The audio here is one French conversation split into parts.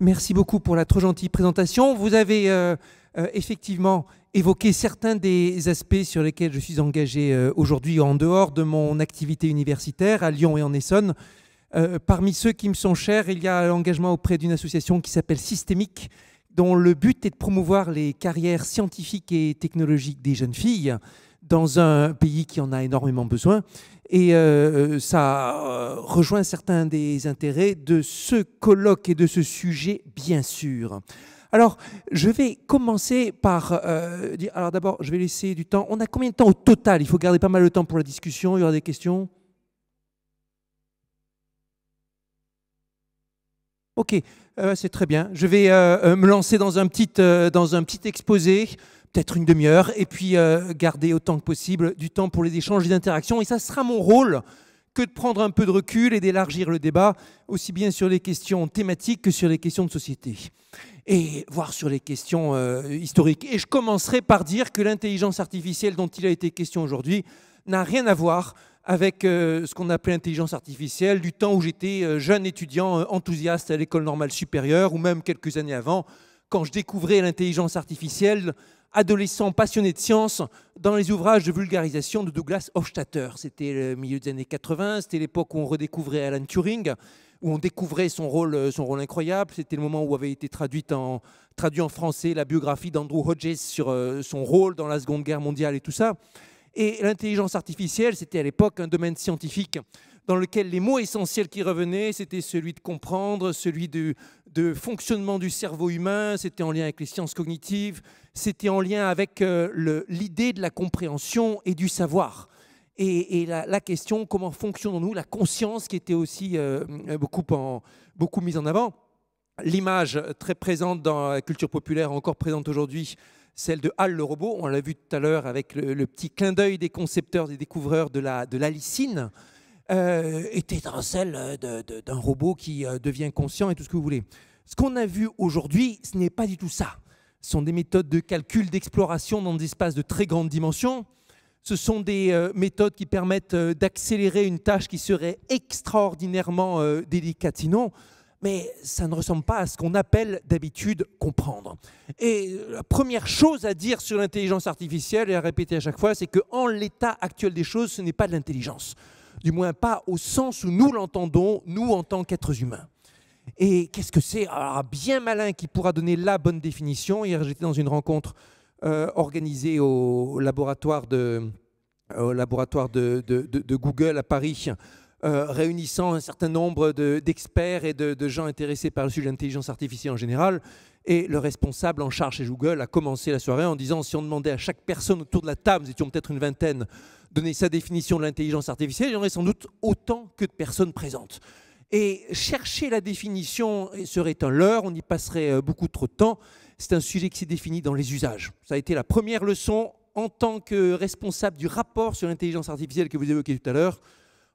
Merci beaucoup pour la trop gentille présentation. Vous avez euh, euh, effectivement évoqué certains des aspects sur lesquels je suis engagé euh, aujourd'hui en dehors de mon activité universitaire à Lyon et en Essonne. parmi ceux qui me sont chers, il y a l'engagement auprès d'une association qui s'appelle Systémique, dont le but est de promouvoir les carrières scientifiques et technologiques des jeunes filles dans un pays qui en a énormément besoin. Et euh, euh, ça euh, rejoint certains des intérêts de ce colloque et de ce sujet, bien sûr. Alors, je vais commencer par dire. Alors, d'abord, je vais laisser du temps. On a combien de temps au total Il faut garder pas mal de temps pour la discussion. Il y aura des questions Ok, c'est très bien. Je vais me lancer dans un petit, dans un petit exposé peut-être une demi-heure, et puis euh, garder autant que possible du temps pour les échanges et les interactions. Et ça sera mon rôle que de prendre un peu de recul et d'élargir le débat, aussi bien sur les questions thématiques que sur les questions de société, et voire sur les questions euh, historiques. Et je commencerai par dire que l'intelligence artificielle dont il a été question aujourd'hui n'a rien à voir avec euh, ce qu'on appelait l'intelligence artificielle du temps où j'étais jeune étudiant enthousiaste à l'école normale supérieure, ou même quelques années avant, quand je découvrais l'intelligence artificielle adolescent passionné de science dans les ouvrages de vulgarisation de Douglas Hofstadter. C'était le milieu des années 80, c'était l'époque où on redécouvrait Alan Turing, où on découvrait son rôle, euh, son rôle incroyable. C'était le moment où avait été traduite traduit en français la biographie d'Andrew Hodges sur euh, son rôle dans la Seconde Guerre mondiale et tout ça. Et l'intelligence artificielle, c'était à l'époque un domaine scientifique dans lequel les mots essentiels qui revenaient, c'était celui de comprendre, celui de, de fonctionnement du cerveau humain, c'était en lien avec les sciences cognitives, c'était en lien avec euh, l'idée de la compréhension et du savoir. Et, la, question, comment fonctionnons-nous, la conscience qui était aussi euh, euh, beaucoup, en, beaucoup mise en avant. L'image très présente dans la culture populaire, encore présente aujourd'hui, celle de HAL le robot, on l'a vu tout à l'heure avec le, petit clin d'œil des concepteurs, des découvreurs de la, de était dans celle d'un robot qui devient conscient et tout ce que vous voulez. Ce qu'on a vu aujourd'hui, ce n'est pas du tout ça. Ce sont des méthodes de calcul, d'exploration dans des espaces de très grande dimension. Ce sont des euh, méthodes qui permettent euh, d'accélérer une tâche qui serait extraordinairement euh, délicate sinon, mais ça ne ressemble pas à ce qu'on appelle d'habitude comprendre. Et la première chose à dire sur l'intelligence artificielle et à répéter à chaque fois, c'est qu'en l'état actuel des choses, ce n'est pas de l'intelligence. Du moins pas au sens où nous l'entendons, nous en tant qu'êtres humains. Et qu'est-ce que c'est Alors, ah, bien malin qui pourra donner la bonne définition. Hier, j'étais dans une rencontre euh, organisée au, laboratoire de, euh, Google à Paris. Euh, réunissant un certain nombre d'experts et de, gens intéressés par le sujet de l'intelligence artificielle en général. Et le responsable en charge chez Google a commencé la soirée en disant si on demandait à chaque personne autour de la table, nous étions peut-être une vingtaine, donner sa définition de l'intelligence artificielle, il y aurait sans doute autant que de personnes présentes. Et chercher la définition serait un leurre, on y passerait euh, beaucoup trop de temps. C'est un sujet qui s'est défini dans les usages. Ça a été la première leçon en tant que responsable du rapport sur l'intelligence artificielle que vous évoquez tout à l'heure.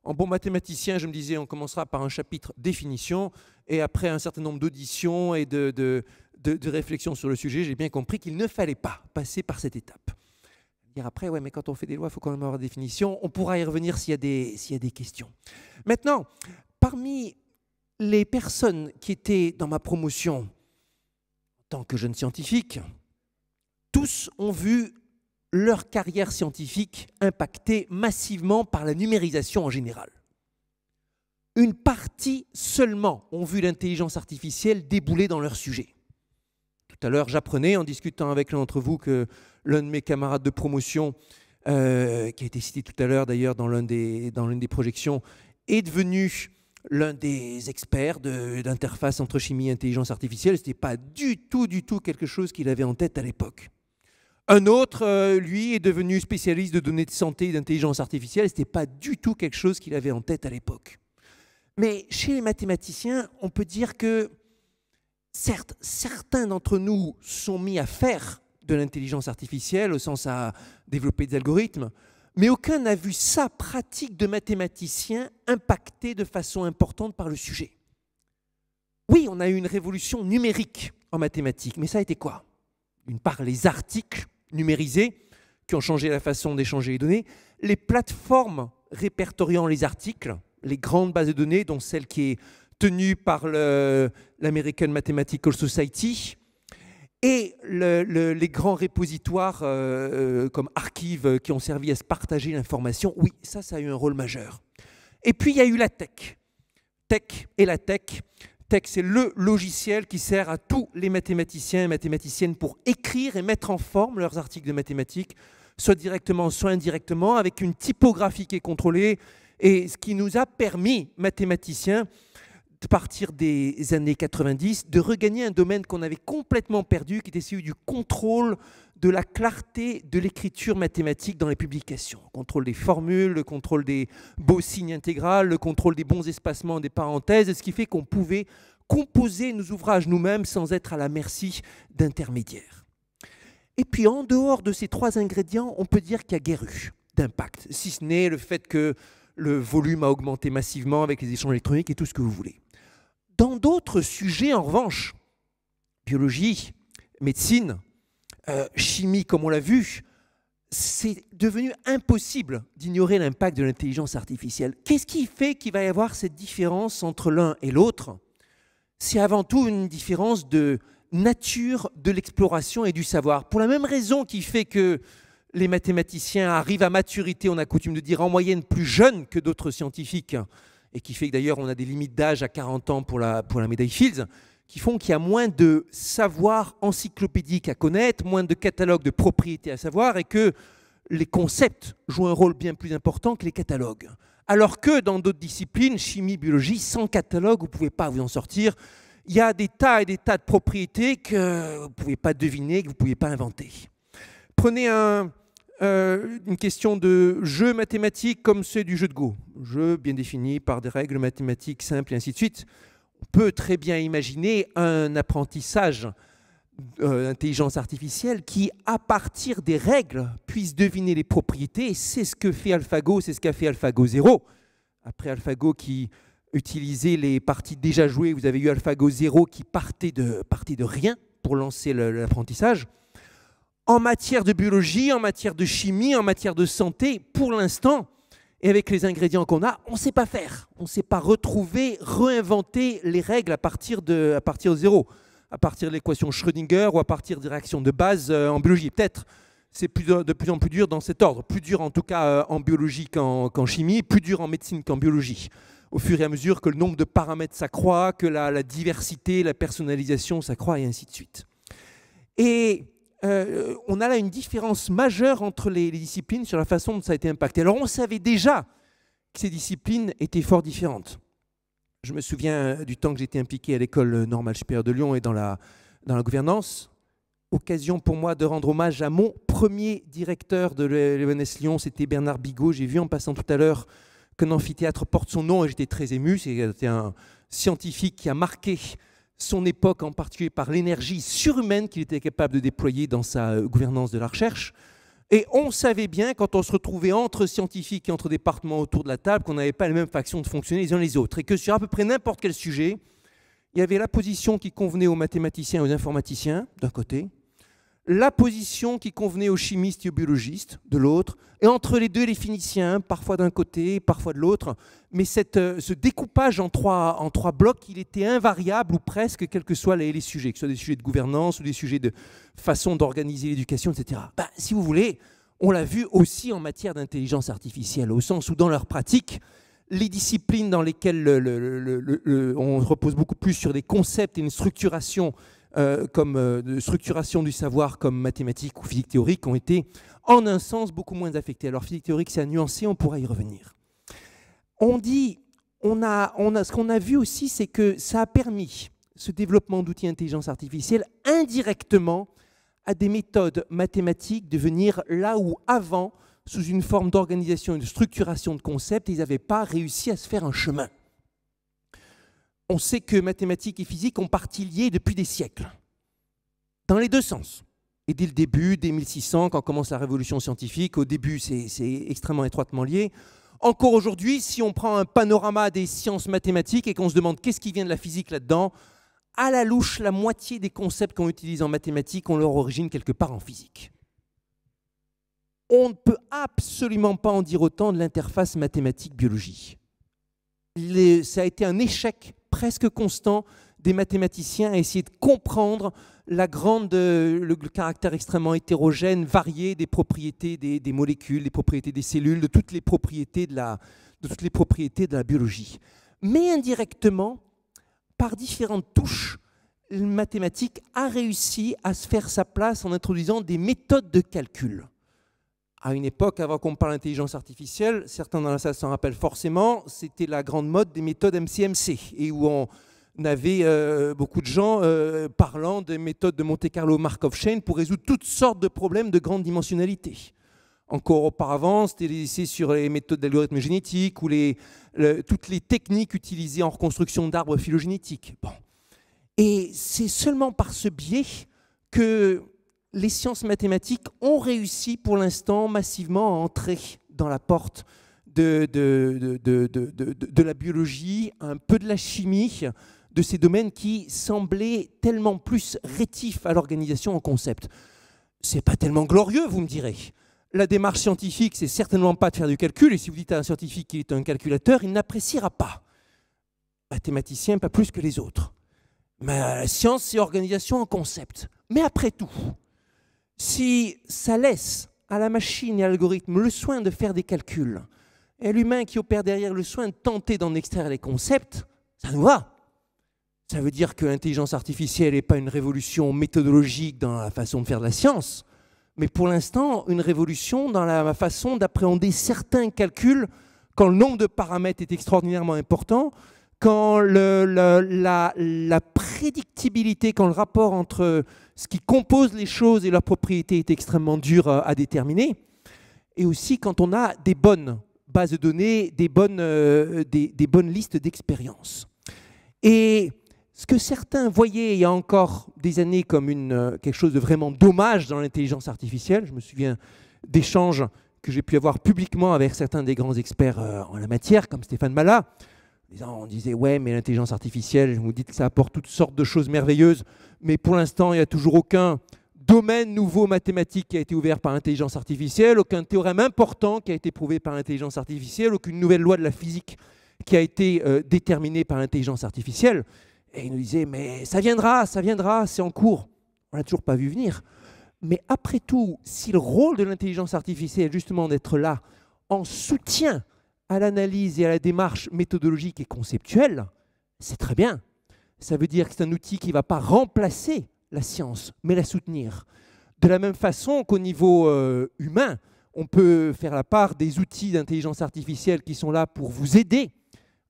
En bon mathématicien, je me disais, on commencera par un chapitre définition, et après un certain nombre d'auditions et de, de, de, réflexions sur le sujet, j'ai bien compris qu'il ne fallait pas passer par cette étape dire après, ouais, mais quand on fait des lois, il faut quand même avoir des définition. On pourra y revenir s'il y, s'il y a des questions. Maintenant, parmi les personnes qui étaient dans ma promotion en tant que jeune scientifique, tous ont vu leur carrière scientifique impactée massivement par la numérisation en général. Une partie seulement ont vu l'intelligence artificielle débouler dans leur sujet. Tout à l'heure, j'apprenais en discutant avec l'un d'entre vous que l'un de mes camarades de promotion, euh, qui a été cité tout à l'heure d'ailleurs dans l'une des, projections, est devenu l'un des experts d'interface entre chimie et intelligence artificielle. Ce n'était pas du tout, du tout quelque chose qu'il avait en tête à l'époque. Un autre, euh, lui, est devenu spécialiste de données de santé et d'intelligence artificielle. Ce n'était pas du tout quelque chose qu'il avait en tête à l'époque. Mais chez les mathématiciens, on peut dire que, certes, certains d'entre nous sont mis à faire de l'intelligence artificielle, au sens à développer des algorithmes, mais aucun n'a vu sa pratique de mathématicien impactée de façon importante par le sujet. Oui, on a eu une révolution numérique en mathématiques, mais ça a été quoi D'une part, les articles numérisés qui ont changé la façon d'échanger les données, les plateformes répertoriant les articles, les grandes bases de données, dont celle qui est tenue par l'American Mathematical Society, et les grands répositoires euh, euh, comme archives euh, qui ont servi à se partager l'information, oui, ça, ça a eu un rôle majeur. Et puis, il y a eu la tech. Tech et la tech. Tech, c'est le logiciel qui sert à tous les mathématiciens et mathématiciennes pour écrire et mettre en forme leurs articles de mathématiques, soit directement, soit indirectement, avec une typographie qui est contrôlée, et ce qui nous a permis, mathématiciens, partir des années 90, de regagner un domaine qu'on avait complètement perdu, qui était celui du contrôle de la clarté de l'écriture mathématique dans les publications. Le contrôle des formules, le contrôle des beaux signes intégrales, le contrôle des bons espacements des parenthèses, ce qui fait qu'on pouvait composer nos ouvrages nous-mêmes sans être à la merci d'intermédiaires. Et puis en dehors de ces trois ingrédients, on peut dire qu'il y a guère d'impact, si ce n'est le fait que le volume a augmenté massivement avec les échanges électroniques et tout ce que vous voulez. Dans d'autres sujets, en revanche, biologie, médecine, euh, chimie, comme on l'a vu, c'est devenu impossible d'ignorer l'impact de l'intelligence artificielle. Qu'est-ce qui fait qu'il va y avoir cette différence entre l'un et l'autre C'est avant tout une différence de nature de l'exploration et du savoir. Pour la même raison qui fait que les mathématiciens arrivent à maturité, on a coutume de dire en moyenne plus jeunes que d'autres scientifiques, et qui fait que d'ailleurs on a des limites d'âge à 40 ans pour la, pour la médaille Fields, qui font qu'il y a moins de savoir encyclopédique à connaître, moins de catalogue de propriétés à savoir, et que les concepts jouent un rôle bien plus important que les catalogues. Alors que dans d'autres disciplines, chimie, biologie, sans catalogue, vous ne pouvez pas vous en sortir. Il y a des tas et des tas de propriétés que vous ne pouvez pas deviner, que vous ne pouvez pas inventer. Prenez un, euh, une question de jeu mathématique comme c'est du jeu de Go. Jeu bien défini par des règles mathématiques simples et ainsi de suite. On peut très bien imaginer un apprentissage euh, d'intelligence artificielle qui, à partir des règles, puisse deviner les propriétés. C'est ce que fait AlphaGo, c'est ce qu'a fait AlphaGo 0. Après AlphaGo qui utilisait les parties déjà jouées, vous avez eu AlphaGo 0 qui partait de rien pour lancer l'apprentissage en matière de biologie, en matière de chimie, en matière de santé, pour l'instant, et avec les ingrédients qu'on a, on ne sait pas faire. On ne sait pas retrouver, réinventer les règles à partir de, à partir zéro, à partir de l'équation Schrödinger ou à partir des réactions de base euh, en biologie. Peut-être, c'est de plus en plus dur dans cet ordre. Plus dur en tout cas euh, en biologie qu'en chimie, plus dur en médecine qu'en biologie. Au fur et à mesure que le nombre de paramètres s'accroît, que la, la diversité, la personnalisation s'accroît et ainsi de suite. Et euh, on a là une différence majeure entre les, disciplines sur la façon dont ça a été impacté. Alors on savait déjà que ces disciplines étaient fort différentes. Je me souviens euh, du temps que j'étais impliqué à l'école euh, normale supérieure de Lyon et dans la, gouvernance. Occasion pour moi de rendre hommage à mon premier directeur de l'ENS Lyon, c'était Bernard Bigot. J'ai vu en passant tout à l'heure qu'un amphithéâtre porte son nom et j'étais très ému. C'était un scientifique qui a marqué son époque, en particulier par l'énergie surhumaine qu'il était capable de déployer dans sa euh, gouvernance de la recherche. Et on savait bien, quand on se retrouvait entre scientifiques et entre départements autour de la table, qu'on n'avait pas les même factions de fonctionner les uns les autres. Et que sur à peu près n'importe quel sujet, il y avait la position qui convenait aux mathématiciens et aux informaticiens, d'un côté, la position qui convenait aux chimistes et aux biologistes de l'autre, et entre les deux les phéniciens, parfois d'un côté, parfois de l'autre. Mais euh, ce découpage en trois, blocs, il était invariable ou presque, quels que soient les, sujets, que ce soit des sujets de gouvernance ou des sujets de façon d'organiser l'éducation, etc. Bah, si vous voulez, on l'a vu aussi en matière d'intelligence artificielle, au sens où dans leur pratique, les disciplines dans lesquelles on repose beaucoup plus sur des concepts et une structuration euh, comme euh, de structuration du savoir comme mathématiques ou physique théorique ont été, en un sens, beaucoup moins affectés Alors physique théorique, c'est à nuancer, on pourra y revenir. On dit, on a, on a, ce qu'on a vu aussi, c'est que ça a permis ce développement d'outils intelligence artificielle indirectement à des méthodes mathématiques de venir là où avant, sous une forme d'organisation et de structuration de concepts, ils n'avaient pas réussi à se faire un chemin on sait que mathématiques et physique ont partie liées depuis des siècles, dans les deux sens. Et dès le début, dès 1600, quand commence la révolution scientifique, au début c'est extrêmement étroitement lié. Encore aujourd'hui, si on prend un panorama des sciences mathématiques et qu'on se demande qu'est-ce qui vient de la physique là-dedans, à la louche, la moitié des concepts qu'on utilise en mathématiques ont leur origine quelque part en physique. On ne peut absolument pas en dire autant de l'interface mathématique-biologie ça a été un échec presque constant des mathématiciens à essayer de comprendre la grande, euh, le, caractère extrêmement hétérogène, varié des propriétés des, molécules, des propriétés des cellules, de toutes les propriétés de la, toutes les propriétés de la biologie. Mais indirectement, par différentes touches, le mathématique a réussi à se faire sa place en introduisant des méthodes de calcul à une époque, avant qu'on parle d'intelligence artificielle, certains dans la salle s'en rappellent forcément, c'était la grande mode des méthodes MCMC, et où on avait euh, beaucoup de gens euh, parlant des méthodes de Monte Carlo Markov Chain pour résoudre toutes sortes de problèmes de grande dimensionnalité. Encore auparavant, c'était les sur les méthodes d'algorithmes génétiques ou les, toutes les techniques utilisées en reconstruction d'arbres phylogénétiques. Bon. Et c'est seulement par ce biais que les sciences mathématiques ont réussi pour l'instant massivement à entrer dans la porte de, la biologie, un peu de la chimie, de ces domaines qui semblaient tellement plus rétifs à l'organisation en concept. C'est pas tellement glorieux, vous me direz. La démarche scientifique, c'est certainement pas de faire du calcul, et si vous dites à un scientifique qu'il est un calculateur, il n'appréciera pas. Mathématicien, pas plus que les autres. Mais la euh, science, c'est organisation en concept. Mais après tout, si ça laisse à la machine et à l'algorithme le soin de faire des calculs, et l'humain qui opère derrière le soin de tenter d'en extraire les concepts, ça nous va. Ça veut dire que l'intelligence artificielle n'est pas une révolution méthodologique dans la façon de faire de la science, mais pour l'instant, une révolution dans la façon d'appréhender certains calculs quand le nombre de paramètres est extraordinairement important, quand la, prédictibilité, quand le rapport entre ce qui compose les choses et leurs propriétés est extrêmement dur à, déterminer, et aussi quand on a des bonnes bases de données, euh, des bonnes, listes d'expériences. Et ce que certains voyaient il y a encore des années comme euh, quelque chose de vraiment dommage dans l'intelligence artificielle, je me souviens d'échanges que j'ai pu avoir publiquement avec certains des grands experts euh, en la matière, comme Stéphane Mallat, on disait, ouais, mais l'intelligence artificielle, vous dites que ça apporte toutes sortes de choses merveilleuses, mais pour l'instant, il n'y a toujours aucun domaine nouveau mathématique qui a été ouvert par l'intelligence artificielle, aucun théorème important qui a été prouvé par l'intelligence artificielle, aucune nouvelle loi de la physique qui a été euh, déterminée par l'intelligence artificielle. Et ils nous disaient « mais ça viendra, ça viendra, c'est en cours. On l'a toujours pas vu venir. Mais après tout, si le rôle de l'intelligence artificielle est justement d'être là en soutien à l'analyse et à la démarche méthodologique et conceptuelle, c'est très bien. Ça veut dire que c'est un outil qui ne va pas remplacer la science, mais la soutenir. De la même façon qu'au niveau euh, humain, on peut faire la part des outils d'intelligence artificielle qui sont là pour vous aider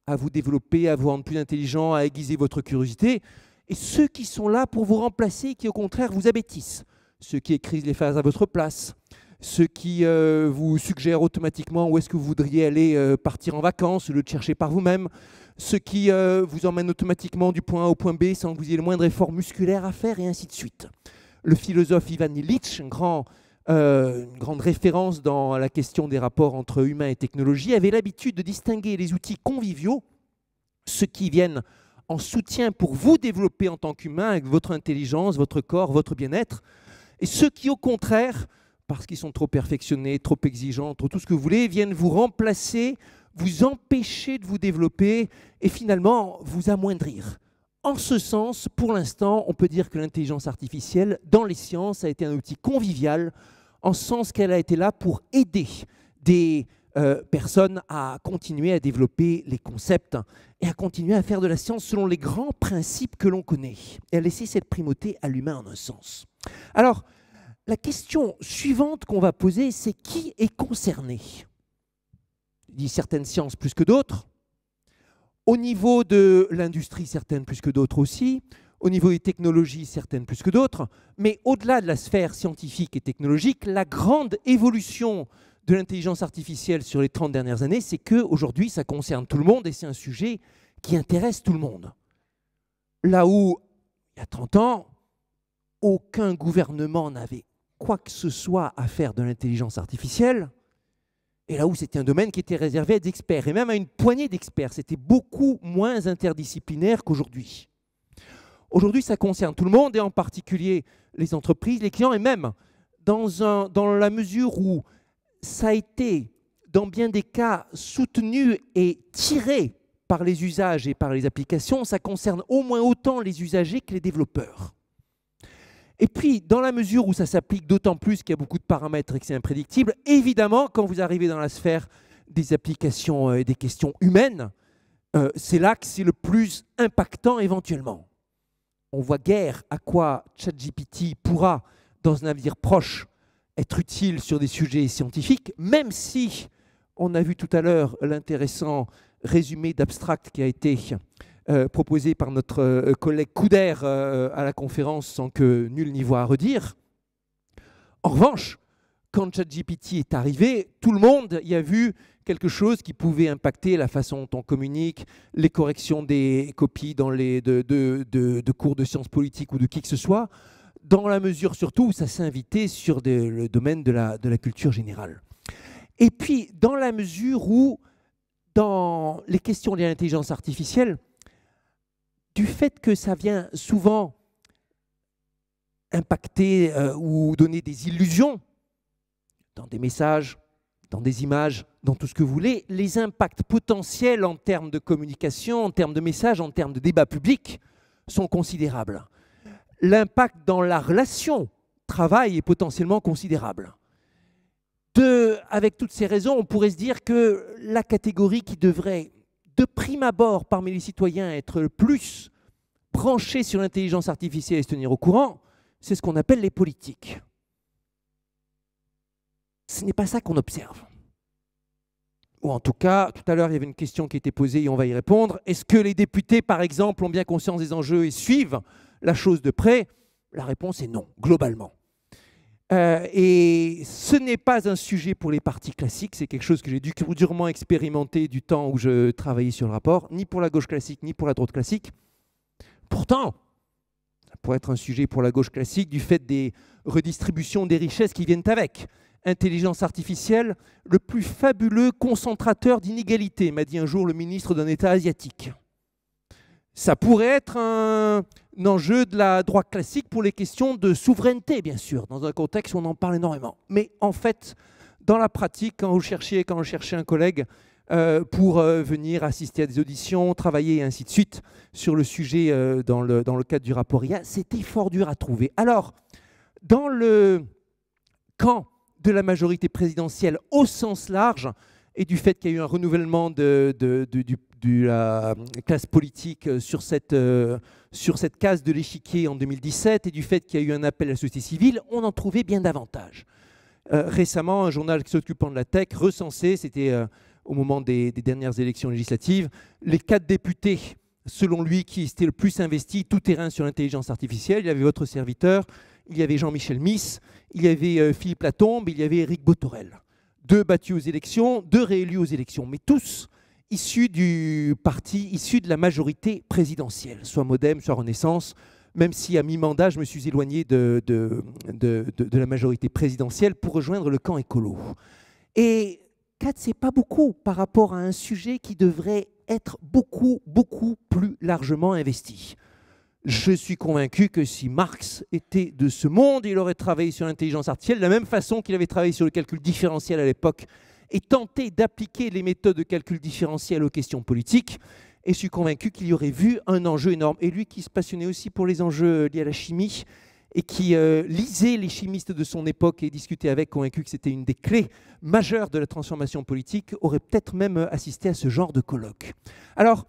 à vous développer, à vous rendre plus intelligent, à aiguiser votre curiosité, et ceux qui sont là pour vous remplacer et qui au contraire vous abêtissent, ceux qui écrivent les phases à votre place, ce qui euh, vous suggère automatiquement où est-ce que vous voudriez aller euh, partir en vacances, le chercher par vous-même, ce qui euh, vous emmène automatiquement du point A au point B sans que vous ayez le moindre effort musculaire à faire, et ainsi de suite. Le philosophe Ivan Illich, une grande référence dans la question des rapports entre humains et technologie, avait l'habitude de distinguer les outils conviviaux, ceux qui viennent en soutien pour vous développer en tant qu'humain avec votre intelligence, votre corps, votre bien-être, et ceux qui, au contraire, parce qu'ils sont trop perfectionnés, trop exigeants, trop tout ce que vous voulez, viennent vous remplacer, vous empêcher de vous développer et finalement vous amoindrir. En ce sens, pour l'instant, on peut dire que l'intelligence artificielle, dans les sciences, a été un outil convivial, en sens qu'elle a été là pour aider des euh, personnes à continuer à développer les concepts et à continuer à faire de la science selon les grands principes que l'on connaît, et à laisser cette primauté à l'humain en un sens. Alors, la question suivante qu'on va poser, c'est qui est concerné dit certaines sciences plus que d'autres. Au niveau de l'industrie, certaines plus que d'autres aussi. Au niveau des technologies, certaines plus que d'autres. Mais au-delà de la sphère scientifique et technologique, la grande évolution de l'intelligence artificielle sur les 30 dernières années, c'est qu'aujourd'hui, ça concerne tout le monde et c'est un sujet qui intéresse tout le monde. Là où, il y a 30 ans, aucun gouvernement n'avait quoi que ce soit à faire de l'intelligence artificielle, et là où c'était un domaine qui était réservé à des experts, et même à une poignée d'experts, c'était beaucoup moins interdisciplinaire qu'aujourd'hui. Aujourd'hui, ça concerne tout le monde, et en particulier les entreprises, les clients, et même dans, la mesure où ça a été, dans bien des cas, soutenu et tiré par les usages et par les applications, ça concerne au moins autant les usagers que les développeurs. Et puis, dans la mesure où ça s'applique d'autant plus qu'il y a beaucoup de paramètres et que c'est imprédictible, évidemment, quand vous arrivez dans la sphère des applications euh, et des questions humaines, euh, c'est là que c'est le plus impactant éventuellement. On voit guère à quoi ChatGPT pourra, dans un avenir proche, être utile sur des sujets scientifiques, même si on a vu tout à l'heure l'intéressant résumé d'abstract qui a été euh, proposé par notre euh, collègue Couder euh, à la conférence sans que nul n'y voit à redire. En revanche, quand ChatGPT est arrivé, tout le monde y a vu quelque chose qui pouvait impacter la façon dont on communique, les corrections des copies dans les, de, cours de sciences politiques ou de qui que ce soit, dans la mesure surtout où ça s'est invité sur le domaine de la, de la culture générale. Et puis, dans la mesure où, dans les questions de l'intelligence artificielle, du fait que ça vient souvent impacter euh, ou donner des illusions dans des messages, dans des images, dans tout ce que vous voulez, les impacts potentiels en termes de communication, en termes de messages, en termes de débat public sont considérables. L'impact dans la relation travail est potentiellement considérable. avec toutes ces raisons, on pourrait se dire que la catégorie qui devrait de prime abord parmi les citoyens être le plus branché sur l'intelligence artificielle et se tenir au courant, c'est ce qu'on appelle les politiques. Ce n'est pas ça qu'on observe. Ou en tout cas, tout à l'heure, il y avait une question qui était posée et on va y répondre. Est-ce que les députés, par exemple, ont bien conscience des enjeux et suivent la chose de près La réponse est non, globalement. Euh, et ce n'est pas un sujet pour les partis classiques, c'est quelque chose que j'ai dû durement expérimenter du temps où je travaillais sur le rapport, ni pour la gauche classique, ni pour la droite classique. Pourtant, ça pourrait être un sujet pour la gauche classique du fait des redistributions des richesses qui viennent avec. Intelligence artificielle, le plus fabuleux concentrateur d'inégalités, m'a dit un jour le ministre d'un État asiatique. Ça pourrait être un, enjeu de la droite classique pour les questions de souveraineté, bien sûr, dans un contexte où on en parle énormément. Mais en fait, dans la pratique, quand vous cherchiez, quand cherchait un collègue euh, pour euh, venir assister à des auditions, travailler et ainsi de suite sur le sujet euh, dans, le, dans le cadre du rapport IA, c'était fort dur à trouver. Alors, dans le camp de la majorité présidentielle au sens large, et du fait qu'il y a eu un renouvellement de, de, du, de la classe politique euh, sur cette, euh, sur cette case de l'échiquier en 2017 et du fait qu'il y a eu un appel à la société civile, on en trouvait bien davantage. Euh, récemment, un journal qui s'occupant de la tech recensait, c'était au moment des, dernières élections législatives, les quatre députés, selon lui, qui étaient le plus investis tout terrain sur l'intelligence artificielle. Il y avait votre serviteur, il y avait Jean-Michel Miss, il y avait Philippe Latombe, il y avait Eric Botorel. Deux battus aux élections, deux réélus aux élections, mais tous issu du parti, issu de la majorité présidentielle, soit Modem, soit Renaissance, même si à mi-mandat, je me suis éloigné de, de, de, la majorité présidentielle pour rejoindre le camp écolo. Et 4, c'est pas beaucoup par rapport à un sujet qui devrait être beaucoup, beaucoup plus largement investi. Je suis convaincu que si Marx était de ce monde, il aurait travaillé sur l'intelligence artificielle de la même façon qu'il avait travaillé sur le calcul différentiel à l'époque et tenté d'appliquer les méthodes de calcul différentiel aux questions politiques. Et suis convaincu qu'il y aurait vu un enjeu énorme. Et lui qui se passionnait aussi pour les enjeux liés à la chimie et qui euh, lisait les chimistes de son époque et discutait avec, convaincu que c'était une des clés majeures de la transformation politique, aurait peut-être même assisté à ce genre de colloque. Alors,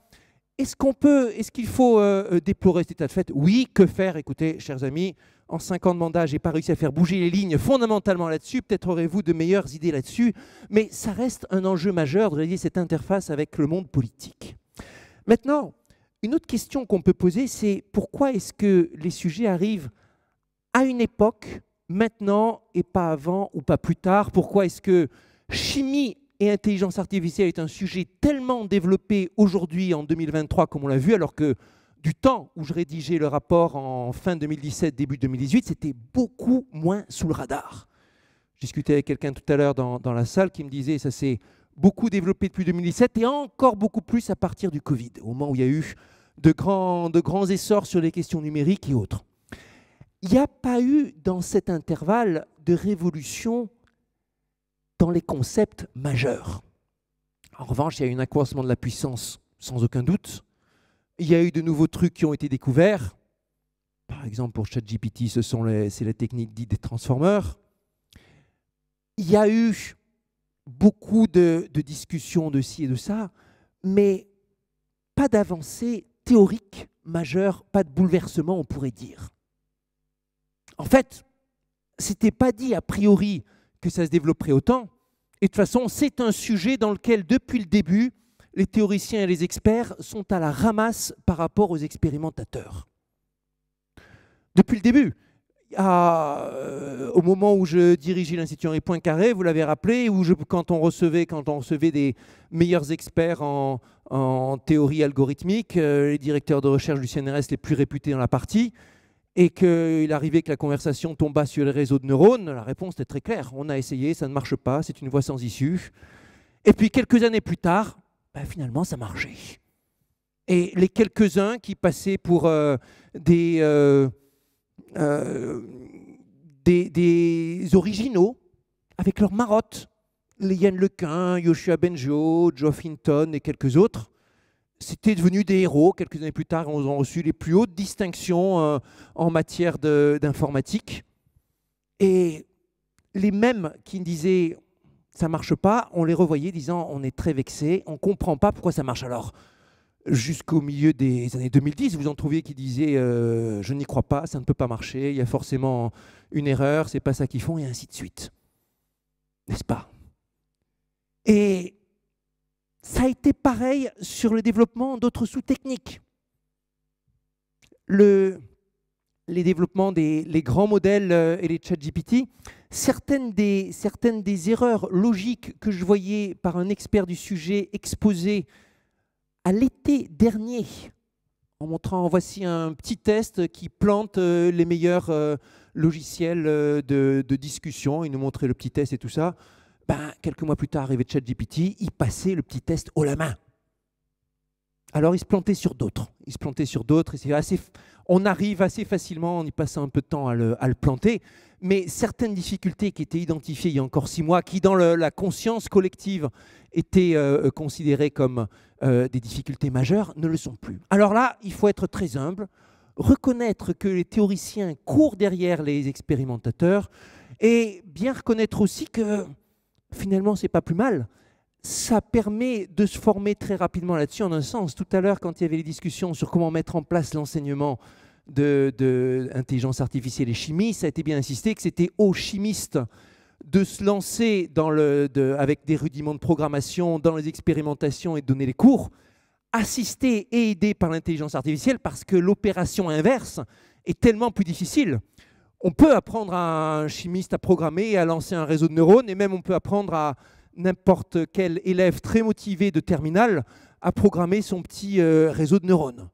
est-ce qu'on peut, est-ce qu'il faut euh, euh, déplorer cet état de fait Oui, que faire Écoutez, chers amis, en cinq ans de mandat, j'ai pas réussi à faire bouger les lignes fondamentalement là-dessus. Peut-être aurez-vous de meilleures idées là-dessus, mais ça reste un enjeu majeur de réaliser cette interface avec le monde politique. Maintenant, une autre question qu'on peut poser, c'est pourquoi est-ce que les sujets arrivent à une époque, maintenant et pas avant ou pas plus tard Pourquoi est-ce que chimie et intelligence artificielle est un sujet tellement développé aujourd'hui en 2023 comme on l'a vu, alors que du temps où je rédigeais le rapport en fin 2017, début 2018, c'était beaucoup moins sous le radar. Je discutais avec quelqu'un tout à l'heure dans, la salle qui me disait, ça s'est beaucoup développé depuis 2017 et encore beaucoup plus à partir du Covid, au moment où il y a eu de grands, de grands essors sur les questions numériques et autres. Il n'y a pas eu dans cet intervalle de révolution dans les concepts majeurs. En revanche, il y a eu un accroissement de la puissance, sans aucun doute, il y a eu de nouveaux trucs qui ont été découverts. Par exemple, pour ChatGPT, ce sont c'est la technique dite des transformeurs. Il y a eu beaucoup de, discussions de ci et de ça, mais pas d'avancée théorique majeure, pas de bouleversement, on pourrait dire. En fait, c'était pas dit a priori que ça se développerait autant. Et de toute façon, c'est un sujet dans lequel, depuis le début, les théoriciens et les experts sont à la ramasse par rapport aux expérimentateurs. Depuis le début, euh, au moment où je dirigeais l'Institut Henri Poincaré, vous l'avez rappelé, où quand, on recevait, des meilleurs experts en, théorie algorithmique, euh, les directeurs de recherche du CNRS les plus réputés dans la partie, et qu'il arrivait que la conversation tombât sur les réseaux de neurones, la réponse était très claire. On a essayé, ça ne marche pas, c'est une voie sans issue. Et puis quelques années plus tard, ben, finalement, ça marchait. Et les quelques-uns qui passaient pour euh, euh, euh, des, des, originaux, avec leurs marottes, les Yann Lequin, Yoshua Benjo, Geoff Hinton et quelques autres, c'était devenu des héros. Quelques années plus tard, on ont reçu les plus hautes distinctions en matière d'informatique. Et les mêmes qui disaient ça marche pas, on les revoyait disant on est très vexé, on comprend pas pourquoi ça marche. Alors, jusqu'au milieu des années 2010, vous en trouviez qui disaient euh, je n'y crois pas, ça ne peut pas marcher, il y a forcément une erreur, c'est pas ça qu'ils font, et ainsi de suite. N'est-ce pas Et ça a été pareil sur le développement d'autres sous-techniques. Le, les développements des grands modèles euh, et les chat certaines des, certaines des erreurs logiques que je voyais par un expert du sujet exposé à l'été dernier, en montrant, voici un petit test qui plante euh, les meilleurs euh, logiciels de, discussion, il nous montrait le petit test et tout ça, ben, quelques mois plus tard, arrivé GPT, il passait le petit test haut la main. Alors il se plantait sur d'autres. Il se plantaient sur d'autres. on arrive assez facilement, en y passant un peu de temps à le, planter. Mais certaines difficultés qui étaient identifiées il y a encore six mois, qui dans la conscience collective étaient euh, euh, considérées comme euh, des difficultés majeures, ne le sont plus. Alors là, il faut être très humble, reconnaître que les théoriciens courent derrière les expérimentateurs et bien reconnaître aussi que finalement, c'est pas plus mal ça permet de se former très rapidement là-dessus, en un sens. Tout à l'heure, quand il y avait les discussions sur comment mettre en place l'enseignement de, de artificielle et chimie, ça a été bien insisté que c'était aux chimistes de se lancer dans le, avec des rudiments de programmation, dans les expérimentations et de donner les cours, assistés et aidés par l'intelligence artificielle, parce que l'opération inverse est tellement plus difficile. On peut apprendre à un chimiste à programmer, et à lancer un réseau de neurones, et même on peut apprendre à n'importe quel élève très motivé de terminale a programmer son petit euh, réseau de neurones.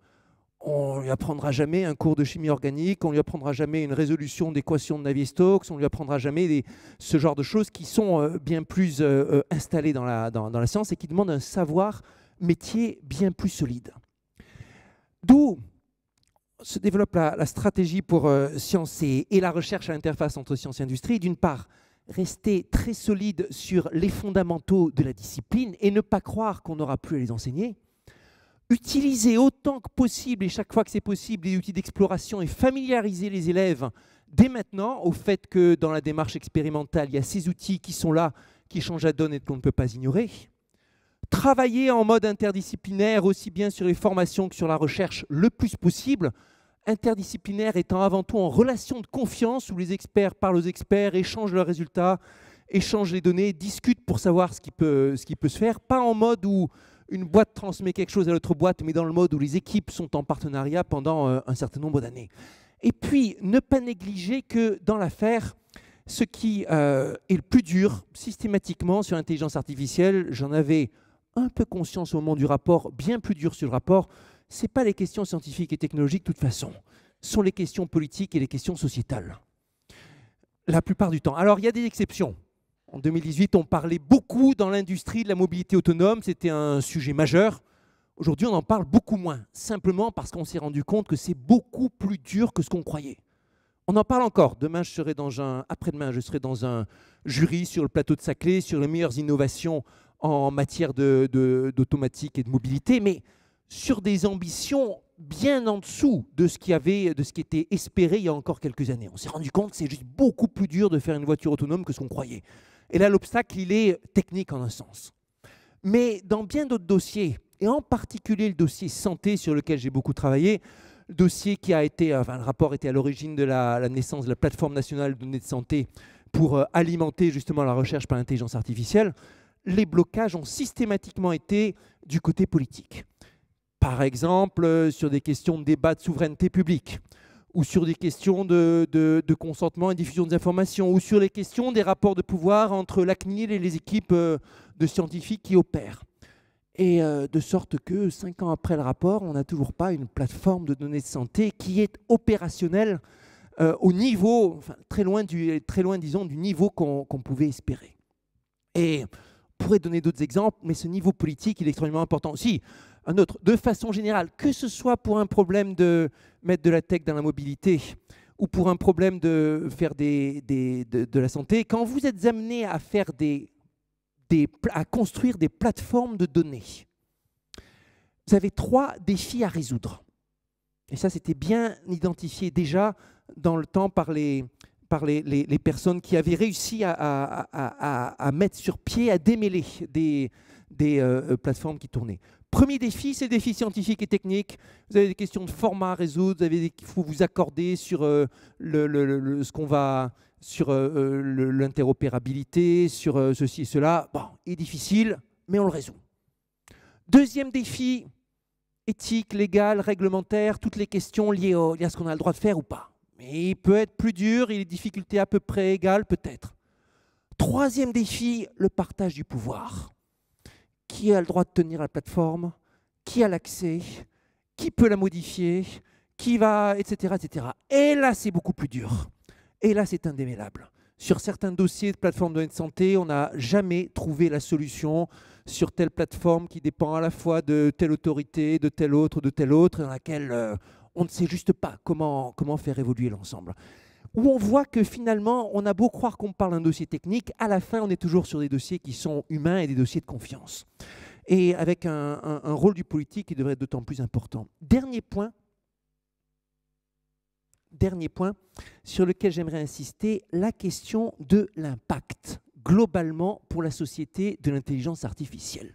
On lui apprendra jamais un cours de chimie organique, on lui apprendra jamais une résolution d'équations de Navier-Stokes, on lui apprendra jamais ce genre de choses qui sont euh, bien plus euh, installées dans la, science et qui demandent un savoir métier bien plus solide. D'où se développe la, stratégie pour sciences science et, la recherche à l'interface entre science et industrie. D'une part, rester très solide sur les fondamentaux de la discipline et ne pas croire qu'on n'aura plus à les enseigner. Utiliser autant que possible et chaque fois que c'est possible les outils d'exploration et familiariser les élèves dès maintenant au fait que dans la démarche expérimentale, il y a ces outils qui sont là, qui changent à donne et qu'on ne peut pas ignorer. Travailler en mode interdisciplinaire aussi bien sur les formations que sur la recherche le plus possible interdisciplinaire étant avant tout en relation de confiance où les experts parlent aux experts, échangent leurs résultats, échangent les données, discutent pour savoir ce qui peut, ce qui peut se faire, pas en mode où une boîte transmet quelque chose à l'autre boîte, mais dans le mode où les équipes sont en partenariat pendant euh, un certain nombre d'années. Et puis, ne pas négliger que dans l'affaire, ce qui euh, est le plus dur systématiquement sur l'intelligence artificielle, j'en avais un peu conscience au moment du rapport, bien plus dur sur le rapport, ce pas les questions scientifiques et technologiques de toute façon, ce sont les questions politiques et les questions sociétales. La plupart du temps. Alors il y a des exceptions. En 2018, on parlait beaucoup dans l'industrie de la mobilité autonome, c'était un sujet majeur. Aujourd'hui, on en parle beaucoup moins, simplement parce qu'on s'est rendu compte que c'est beaucoup plus dur que ce qu'on croyait. On en parle encore. Demain, je serai dans un, après-demain, je serai dans un jury sur le plateau de Saclay sur les meilleures innovations en matière d'automatique de, d'automatique et de mobilité. Mais sur des ambitions bien en dessous de ce qui avait, de ce qui était espéré il y a encore quelques années. On s'est rendu compte que c'est juste beaucoup plus dur de faire une voiture autonome que ce qu'on croyait. Et là, l'obstacle, il est technique en un sens. Mais dans bien d'autres dossiers, et en particulier le dossier santé sur lequel j'ai beaucoup travaillé, le dossier qui a été, enfin le rapport était à l'origine de la, naissance de la plateforme nationale de données de santé pour euh, alimenter justement la recherche par l'intelligence artificielle, les blocages ont systématiquement été du côté politique. Par exemple, euh, sur des questions de débat de souveraineté publique, ou sur des questions de, consentement et diffusion des informations, ou sur les questions des rapports de pouvoir entre la CNIL et les équipes euh, de scientifiques qui opèrent. Et euh, de sorte que cinq ans après le rapport, on n'a toujours pas une plateforme de données de santé qui est opérationnelle au niveau, très loin, du, très loin, disons, du niveau qu'on pouvait espérer. Et on pourrait donner d'autres exemples, mais ce niveau politique, il est extrêmement important aussi un autre. De façon générale, que ce soit pour un problème de mettre de la tech dans la mobilité ou pour un problème de faire des, de, la santé, quand vous êtes amené à faire des, à construire des plateformes de données, vous avez trois défis à résoudre. Et ça, c'était bien identifié déjà dans le temps par les, par les, les, personnes qui avaient réussi à, à, à, mettre sur pied, à démêler des, des euh, euh, plateformes qui tournaient. Premier défi, c'est le défi scientifique et technique. Vous avez des questions de format à résoudre, vous avez des... il faut vous accorder sur euh, ce qu'on va sur euh, euh, l'interopérabilité, sur ceci et cela. Bon, il est difficile, mais on le résout. Deuxième défi, éthique, légal, réglementaire, toutes les questions liées au, à ce qu'on a le droit de faire ou pas. Mais il peut être plus dur, il est difficultés à peu près égale, peut-être. Troisième défi, le partage du pouvoir qui a le droit de tenir la plateforme, qui a l'accès, qui peut la modifier, qui va, etc. etc. Et là, c'est beaucoup plus dur. Et là, c'est indémêlable. Sur certains dossiers de plateforme de santé, on n'a jamais trouvé la solution sur telle plateforme qui dépend à la fois de telle autorité, de telle autre, de telle autre, dans laquelle euh, on ne sait juste pas comment, comment faire évoluer l'ensemble où on voit que finalement, on a beau croire qu'on parle d'un dossier technique, à la fin, on est toujours sur des dossiers qui sont humains et des dossiers de confiance. Et avec un, rôle du politique qui devrait être d'autant plus important. Dernier point, dernier point sur lequel j'aimerais insister, la question de l'impact globalement pour la société de l'intelligence artificielle.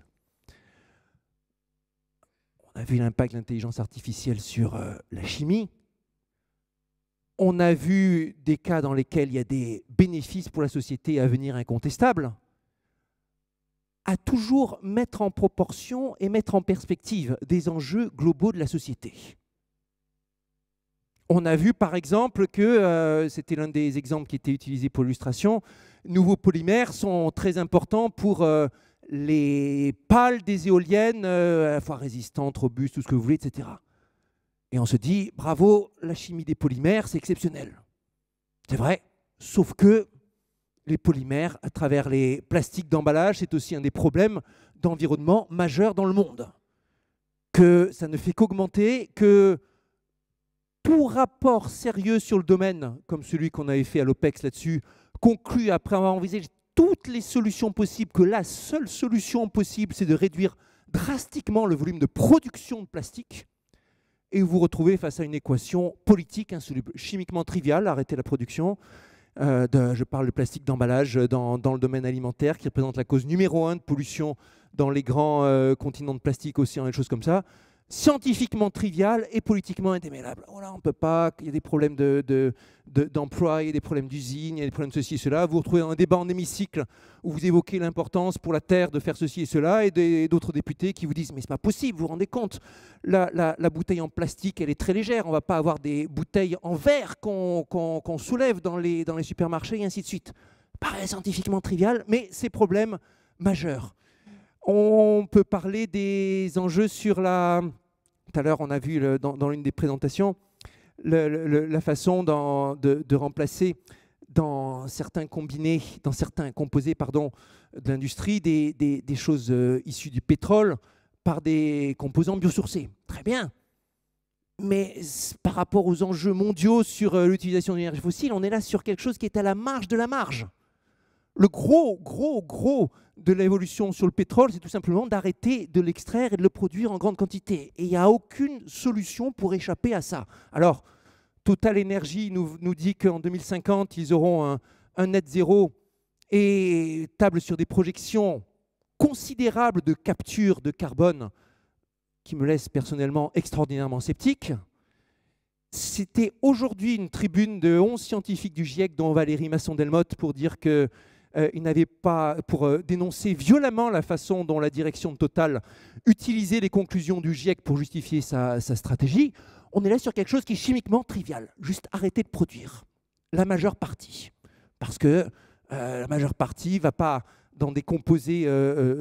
On a vu l'impact de l'intelligence artificielle sur euh, la chimie, on a vu des cas dans lesquels il y a des bénéfices pour la société à venir incontestables, à toujours mettre en proportion et mettre en perspective des enjeux globaux de la société. On a vu par exemple que, euh, c'était l'un des exemples qui était utilisé pour l'illustration, nouveaux polymères sont très importants pour euh, les pales des éoliennes, euh, à la fois résistantes, robustes, tout ce que vous voulez, etc et on se dit, bravo, la chimie des polymères, c'est exceptionnel. C'est vrai, sauf que les polymères, à travers les plastiques d'emballage, c'est aussi un des problèmes d'environnement majeurs dans le monde. Que ça ne fait qu'augmenter, que tout rapport sérieux sur le domaine, comme celui qu'on avait fait à l'OPEX là-dessus, conclut après avoir envisagé toutes les solutions possibles, que la seule solution possible, c'est de réduire drastiquement le volume de production de plastique, et vous vous retrouvez face à une équation politique insoluble, chimiquement triviale, arrêter la production. Euh, je parle de plastique d'emballage dans, le domaine alimentaire, qui représente la cause numéro un de pollution dans les grands euh, continents de plastique, aussi en quelque choses comme ça scientifiquement trivial et politiquement indémêlable. Oh on ne peut pas, il y a des problèmes d'emploi, de, il y a des problèmes d'usine, il y a des problèmes de ceci et cela. Vous vous retrouvez dans un débat en hémicycle où vous évoquez l'importance pour la Terre de faire ceci et cela, et d'autres députés qui vous disent Mais c'est pas possible, vous vous rendez compte, la, bouteille en plastique, elle est très légère, on ne va pas avoir des bouteilles en verre qu'on soulève dans les, dans les supermarchés, et ainsi de suite. Pareil, scientifiquement trivial, mais ces problèmes majeurs. On peut parler des enjeux sur la... Tout à l'heure, on a vu dans, l'une des présentations la façon de, remplacer dans certains combinés, dans certains composés pardon, de l'industrie, des, des, choses euh, issues du pétrole par des composants biosourcés. Très bien. Mais par rapport aux enjeux mondiaux sur euh, l'utilisation de l'énergie fossile, on est là sur quelque chose qui est à la marge de la marge. Le gros, gros, gros de l'évolution sur le pétrole, c'est tout simplement d'arrêter de l'extraire et de le produire en grande quantité. Et il n'y a aucune solution pour échapper à ça. Alors, Total Energy nous, dit qu'en 2050, ils auront un, net zéro et table sur des projections considérables de capture de carbone qui me laisse personnellement extraordinairement sceptique. C'était aujourd'hui une tribune de 11 scientifiques du GIEC, dont Valérie Masson-Delmotte, pour dire que euh, il n'avait pas pour euh, dénoncer violemment la façon dont la direction de Total utilisait les conclusions du GIEC pour justifier sa, stratégie, on est là sur quelque chose qui est chimiquement trivial. Juste arrêter de produire. La majeure partie. Parce que euh, la majeure partie va pas dans des composés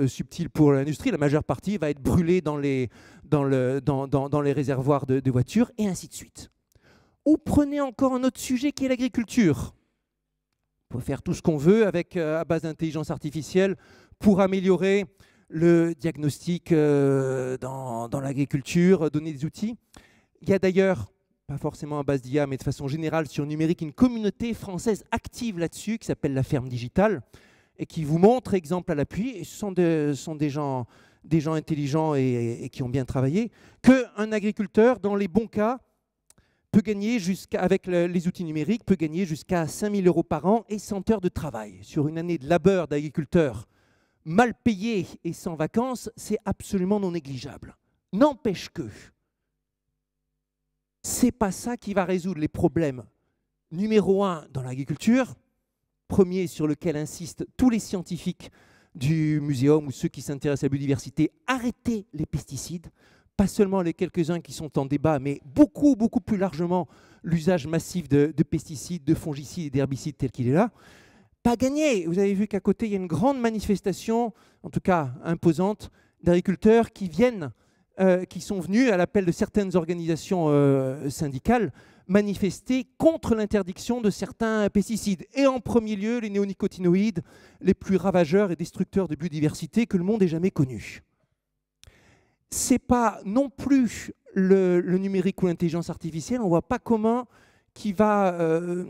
subtils pour l'industrie. La majeure partie va être brûlée dans les, réservoirs de, de voitures, et ainsi de suite. Ou prenez encore un autre sujet qui est l'agriculture. On faire tout ce qu'on veut avec, euh, à base d'intelligence artificielle pour améliorer le diagnostic euh, dans, l'agriculture, donner des outils. Il y a d'ailleurs, pas forcément à base d'IA, mais de façon générale sur numérique, une communauté française active là-dessus qui s'appelle la ferme digitale et qui vous montre exemple à l'appui, ce sont, sont des, gens, des gens intelligents et, et qui ont bien travaillé, qu'un agriculteur, dans les bons cas, peut gagner jusqu'à, avec les outils numériques, peut gagner jusqu'à 5000 euros par an et 100 heures de travail. Sur une année de labeur d'agriculteur mal payé et sans vacances, c'est absolument non négligeable. N'empêche que, c'est pas ça qui va résoudre les problèmes numéro un dans l'agriculture, premier sur lequel insistent tous les scientifiques du muséum ou ceux qui s'intéressent à la biodiversité, arrêtez les pesticides, pas seulement les quelques-uns qui sont en débat, mais beaucoup, beaucoup plus largement l'usage massif de, pesticides, de fongicides et d'herbicides tels qu'il est là, pas gagné. Vous avez vu qu'à côté, il y a une grande manifestation, en tout cas imposante, d'agriculteurs qui viennent, euh, qui sont venus à l'appel de certaines organisations euh, syndicales manifester contre l'interdiction de certains pesticides, et en premier lieu les néonicotinoïdes, les plus ravageurs et destructeurs de biodiversité que le monde ait jamais connu c'est pas non plus le, numérique ou l'intelligence artificielle, on ne voit pas comment qui va euh,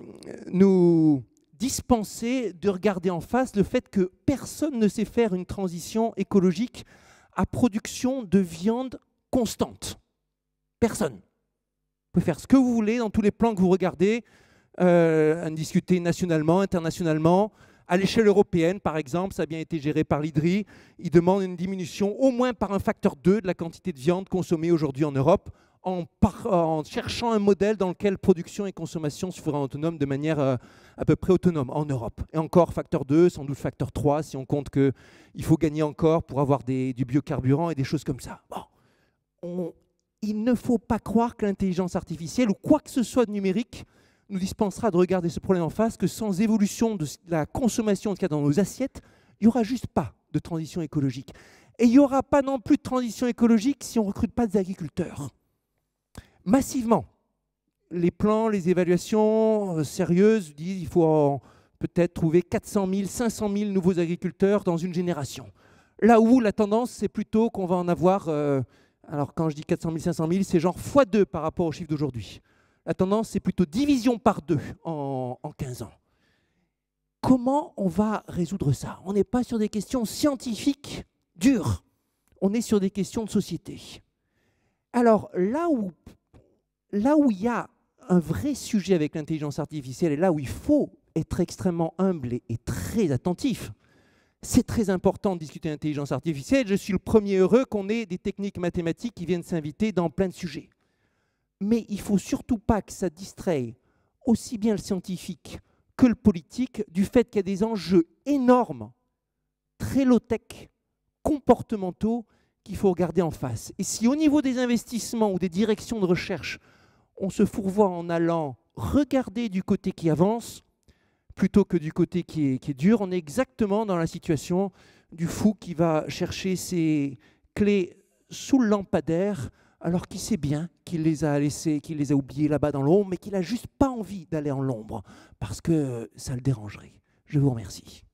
nous dispenser de regarder en face le fait que personne ne sait faire une transition écologique à production de viande constante. Personne. Vous pouvez faire ce que vous voulez dans tous les plans que vous regardez, euh, discuter nationalement, internationalement. À l'échelle européenne, par exemple, ça a bien été géré par l'IDRI. Il demande une diminution au moins par un facteur 2 de la quantité de viande consommée aujourd'hui en Europe, en, cherchant un modèle dans lequel production et consommation se feront autonomes de manière euh, à peu près autonome en Europe. Et encore facteur 2, sans doute facteur 3, si on compte qu'il faut gagner encore pour avoir du biocarburant et des choses comme ça. Bon. il ne faut pas croire que l'intelligence artificielle ou quoi que ce soit de numérique nous dispensera de regarder ce problème en face que sans évolution de la consommation qu'il y a dans nos assiettes, il n'y aura juste pas de transition écologique. Et il n'y aura pas non plus de transition écologique si on ne recrute pas des agriculteurs. Massivement, les plans, les évaluations euh, sérieuses disent qu'il faut peut-être trouver 400 000, 500 000 nouveaux agriculteurs dans une génération. Là où la tendance, c'est plutôt qu'on va en avoir, euh, alors quand je dis 400 000, 500 000, c'est genre x2 par rapport au chiffre d'aujourd'hui la tendance, c'est plutôt division par deux en, 15 ans. Comment on va résoudre ça On n'est pas sur des questions scientifiques dures, on est sur des questions de société. Alors là où, là où il y a un vrai sujet avec l'intelligence artificielle et là où il faut être extrêmement humble et, et très attentif, c'est très important de discuter d'intelligence artificielle. Je suis le premier heureux qu'on ait des techniques mathématiques qui viennent s'inviter dans plein de sujets mais il ne faut surtout pas que ça distraie aussi bien le scientifique que le politique du fait qu'il y a des enjeux énormes, très low-tech, comportementaux, qu'il faut regarder en face. Et si au niveau des investissements ou des directions de recherche, on se fourvoie en allant regarder du côté qui avance, plutôt que du côté qui est, qui est dur, on est exactement dans la situation du fou qui va chercher ses clés sous le lampadaire alors qu'il sait bien qu'il les a laissés, qu'il les a oubliés là-bas dans l'ombre, mais qu'il n'a juste pas envie d'aller en l'ombre, parce que ça le dérangerait. Je vous remercie.